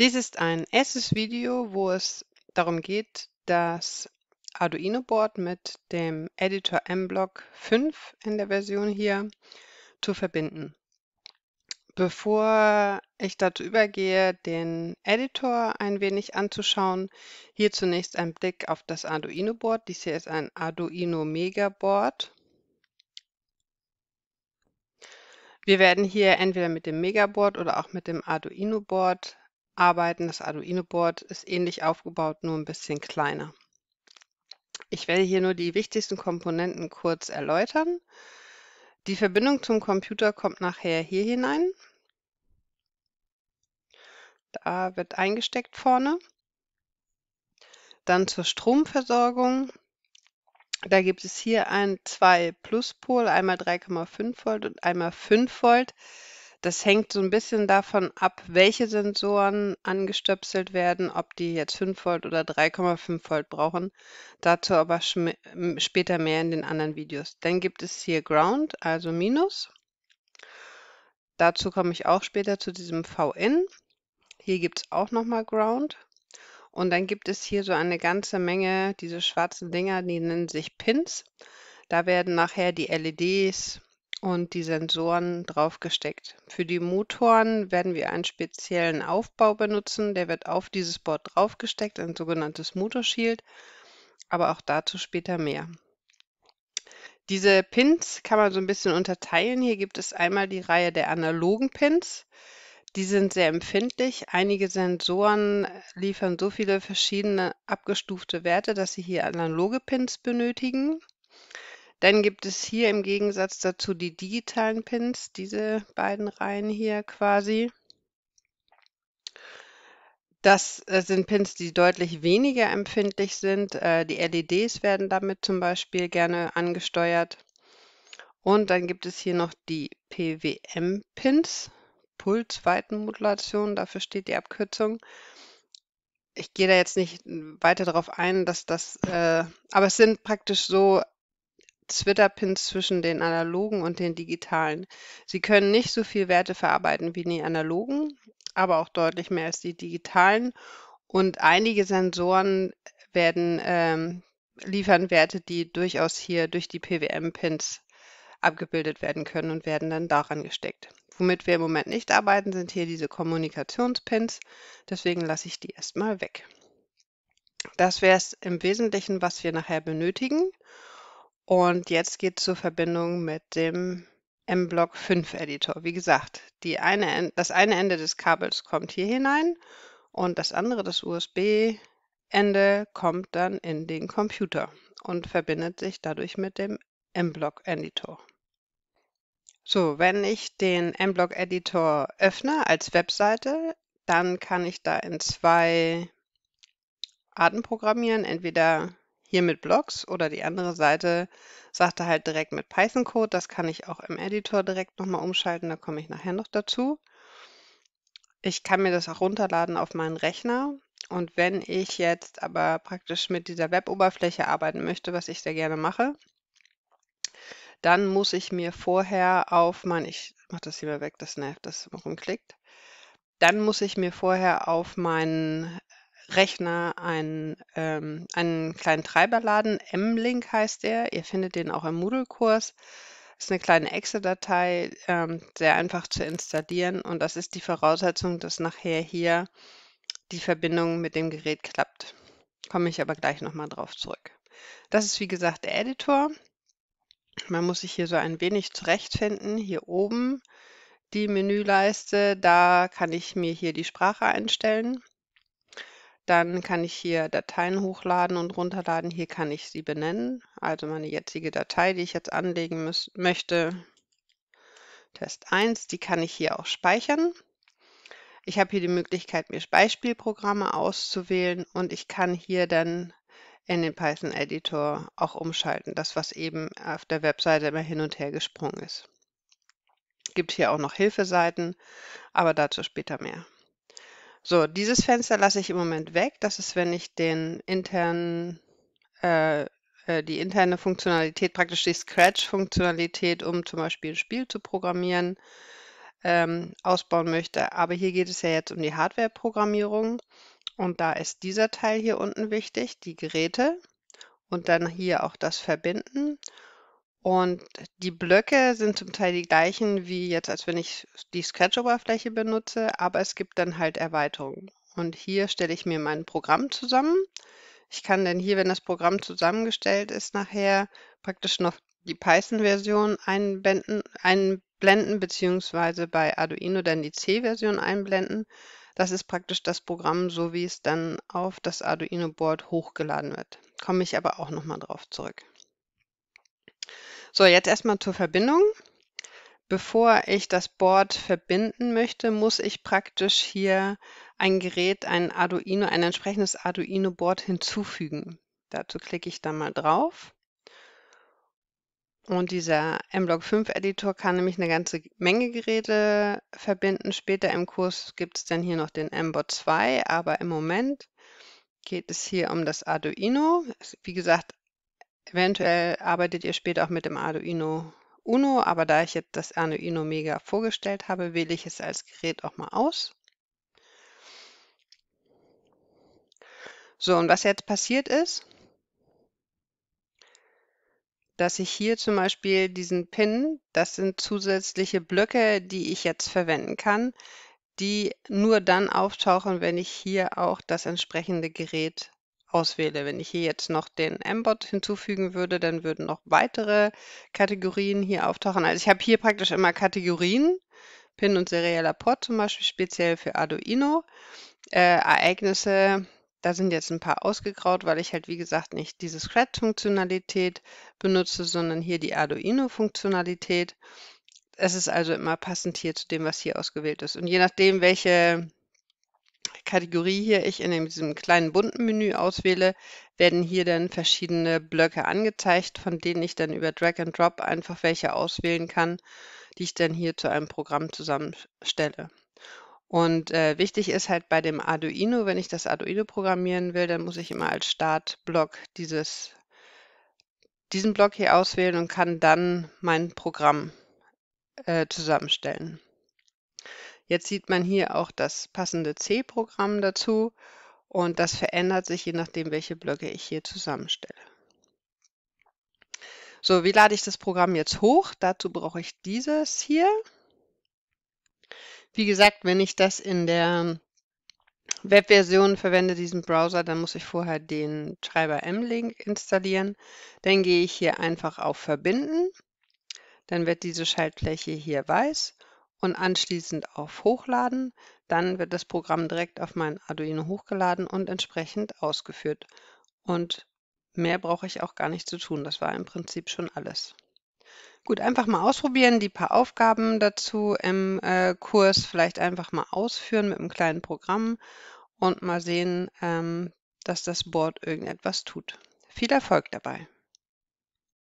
Dies ist ein erstes Video, wo es darum geht, das Arduino Board mit dem Editor mBlock 5 in der Version hier zu verbinden. Bevor ich dazu übergehe, den Editor ein wenig anzuschauen, hier zunächst ein Blick auf das Arduino Board. Dies hier ist ein Arduino Mega Board. Wir werden hier entweder mit dem Megaboard oder auch mit dem Arduino Board arbeiten. Das Arduino-Board ist ähnlich aufgebaut, nur ein bisschen kleiner. Ich werde hier nur die wichtigsten Komponenten kurz erläutern. Die Verbindung zum Computer kommt nachher hier hinein. Da wird eingesteckt vorne. Dann zur Stromversorgung. Da gibt es hier ein, 2 Pluspol, einmal 3,5 Volt und einmal 5 Volt das hängt so ein bisschen davon ab, welche Sensoren angestöpselt werden, ob die jetzt 5 Volt oder 3,5 Volt brauchen. Dazu aber später mehr in den anderen Videos. Dann gibt es hier Ground, also Minus. Dazu komme ich auch später zu diesem VN. Hier gibt es auch nochmal Ground. Und dann gibt es hier so eine ganze Menge, diese schwarzen Dinger, die nennen sich Pins. Da werden nachher die LEDs, und die Sensoren draufgesteckt. Für die Motoren werden wir einen speziellen Aufbau benutzen, der wird auf dieses Board draufgesteckt, ein sogenanntes Motorshield, aber auch dazu später mehr. Diese Pins kann man so ein bisschen unterteilen. Hier gibt es einmal die Reihe der analogen Pins. Die sind sehr empfindlich. Einige Sensoren liefern so viele verschiedene abgestufte Werte, dass sie hier analoge Pins benötigen. Dann gibt es hier im Gegensatz dazu die digitalen Pins, diese beiden Reihen hier quasi. Das äh, sind Pins, die deutlich weniger empfindlich sind. Äh, die LEDs werden damit zum Beispiel gerne angesteuert. Und dann gibt es hier noch die PWM-Pins, Pulsweitenmodulation, dafür steht die Abkürzung. Ich gehe da jetzt nicht weiter darauf ein, dass das, äh, aber es sind praktisch so Twitter-Pins zwischen den analogen und den digitalen. Sie können nicht so viel Werte verarbeiten wie die analogen, aber auch deutlich mehr als die digitalen. Und einige Sensoren werden ähm, liefern Werte, die durchaus hier durch die PWM-Pins abgebildet werden können und werden dann daran gesteckt. Womit wir im Moment nicht arbeiten, sind hier diese Kommunikationspins. Deswegen lasse ich die erstmal weg. Das wäre es im Wesentlichen, was wir nachher benötigen. Und jetzt geht's zur Verbindung mit dem M-Block 5 Editor. Wie gesagt, die eine, das eine Ende des Kabels kommt hier hinein und das andere, das USB-Ende, kommt dann in den Computer und verbindet sich dadurch mit dem M-Block Editor. So, wenn ich den M-Block Editor öffne als Webseite, dann kann ich da in zwei Arten programmieren. Entweder hier mit Blogs oder die andere Seite sagte halt direkt mit Python-Code. Das kann ich auch im Editor direkt nochmal umschalten, da komme ich nachher noch dazu. Ich kann mir das auch runterladen auf meinen Rechner. Und wenn ich jetzt aber praktisch mit dieser Web-Oberfläche arbeiten möchte, was ich sehr gerne mache, dann muss ich mir vorher auf mein, ich mache das hier mal weg, das nervt, das rumklickt, dann muss ich mir vorher auf meinen Rechner einen, ähm, einen kleinen Treiber laden. M-Link heißt der. Ihr findet den auch im Moodle-Kurs. Ist eine kleine excel datei ähm, sehr einfach zu installieren. Und das ist die Voraussetzung, dass nachher hier die Verbindung mit dem Gerät klappt. Komme ich aber gleich nochmal drauf zurück. Das ist wie gesagt der Editor. Man muss sich hier so ein wenig zurechtfinden. Hier oben die Menüleiste, da kann ich mir hier die Sprache einstellen. Dann kann ich hier Dateien hochladen und runterladen. Hier kann ich sie benennen, also meine jetzige Datei, die ich jetzt anlegen möchte. Test 1, die kann ich hier auch speichern. Ich habe hier die Möglichkeit, mir Beispielprogramme auszuwählen und ich kann hier dann in den Python Editor auch umschalten, das was eben auf der Webseite immer hin und her gesprungen ist. Gibt hier auch noch Hilfeseiten, aber dazu später mehr. So, dieses Fenster lasse ich im Moment weg. Das ist, wenn ich den internen, äh, äh, die interne Funktionalität, praktisch die Scratch-Funktionalität, um zum Beispiel ein Spiel zu programmieren, ähm, ausbauen möchte. Aber hier geht es ja jetzt um die Hardware-Programmierung. Und da ist dieser Teil hier unten wichtig, die Geräte. Und dann hier auch das Verbinden. Und die Blöcke sind zum Teil die gleichen wie jetzt, als wenn ich die scratch oberfläche benutze, aber es gibt dann halt Erweiterungen. Und hier stelle ich mir mein Programm zusammen. Ich kann dann hier, wenn das Programm zusammengestellt ist, nachher praktisch noch die Python-Version einblenden beziehungsweise bei Arduino dann die C-Version einblenden. Das ist praktisch das Programm, so wie es dann auf das Arduino-Board hochgeladen wird. Komme ich aber auch nochmal drauf zurück. So, jetzt erstmal zur Verbindung. Bevor ich das Board verbinden möchte, muss ich praktisch hier ein Gerät, ein Arduino, ein entsprechendes Arduino-Board hinzufügen. Dazu klicke ich dann mal drauf. Und dieser mBlock 5 Editor kann nämlich eine ganze Menge Geräte verbinden. Später im Kurs gibt es dann hier noch den mBot 2, aber im Moment geht es hier um das Arduino. Wie gesagt, Eventuell arbeitet ihr später auch mit dem Arduino Uno, aber da ich jetzt das Arduino Mega vorgestellt habe, wähle ich es als Gerät auch mal aus. So, und was jetzt passiert ist, dass ich hier zum Beispiel diesen Pin, das sind zusätzliche Blöcke, die ich jetzt verwenden kann, die nur dann auftauchen, wenn ich hier auch das entsprechende Gerät auswähle. Wenn ich hier jetzt noch den M-Bot hinzufügen würde, dann würden noch weitere Kategorien hier auftauchen. Also ich habe hier praktisch immer Kategorien, PIN und serieller Port zum Beispiel, speziell für Arduino. Äh, Ereignisse, da sind jetzt ein paar ausgegraut, weil ich halt wie gesagt nicht diese Scratch-Funktionalität benutze, sondern hier die Arduino-Funktionalität. Es ist also immer passend hier zu dem, was hier ausgewählt ist. Und je nachdem, welche Kategorie hier ich in diesem kleinen bunten Menü auswähle, werden hier dann verschiedene Blöcke angezeigt, von denen ich dann über Drag and Drop einfach welche auswählen kann, die ich dann hier zu einem Programm zusammenstelle. Und äh, wichtig ist halt bei dem Arduino, wenn ich das Arduino programmieren will, dann muss ich immer als Startblock dieses, diesen Block hier auswählen und kann dann mein Programm äh, zusammenstellen. Jetzt sieht man hier auch das passende C-Programm dazu und das verändert sich je nachdem, welche Blöcke ich hier zusammenstelle. So, wie lade ich das Programm jetzt hoch? Dazu brauche ich dieses hier. Wie gesagt, wenn ich das in der Webversion verwende, diesen Browser, dann muss ich vorher den Treiber M-Link installieren. Dann gehe ich hier einfach auf Verbinden. Dann wird diese Schaltfläche hier weiß und anschließend auf Hochladen. Dann wird das Programm direkt auf mein Arduino hochgeladen und entsprechend ausgeführt. Und mehr brauche ich auch gar nicht zu tun. Das war im Prinzip schon alles. Gut, einfach mal ausprobieren, die paar Aufgaben dazu im äh, Kurs vielleicht einfach mal ausführen mit einem kleinen Programm und mal sehen, ähm, dass das Board irgendetwas tut. Viel Erfolg dabei!